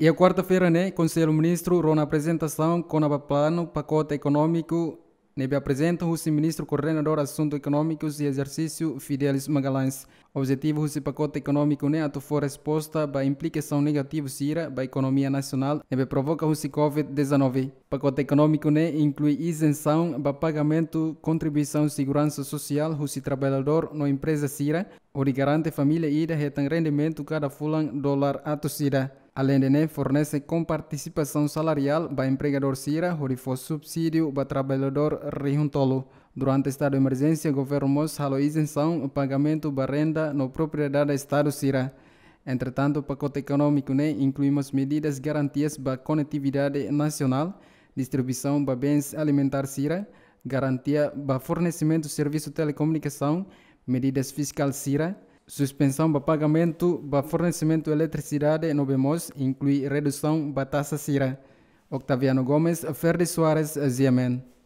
E a quarta-feira, né, Conselho Ministro, Rona apresentação, o Plano, Pacote Econômico, Nebe né, apresenta o Ministro Coordenador Assuntos Econômicos e Exercício, Fidelis Magalhães. Objetivo do pacote econômico né, ato for resposta à implicação negativa sira da economia nacional né, e provoca o COVID-19. Pacote econômico né, inclui isenção para pagamento contribuição segurança social do trabalhador na empresa sira, o garante família ida retan rendimento cada fulan dólar ato sira. Além de NEM, fornece com participação salarial para empregador Cira, onde for subsídio para trabalhador Rijuntolo. Durante o estado de emergência, o governo MOS isenção o pagamento da renda na propriedade do estado Cira. Entretanto, o pacote econômico né, incluímos medidas garantias para conectividade nacional, distribuição para bens alimentares Cira, garantia para fornecimento de serviço de telecomunicação, medidas fiscais Cira, Suspensão para pagamento para fornecimento de eletricidade no BEMOS inclui redução para taxa CIRA. Octaviano Gomes, Ferdi Soares, Ziamen.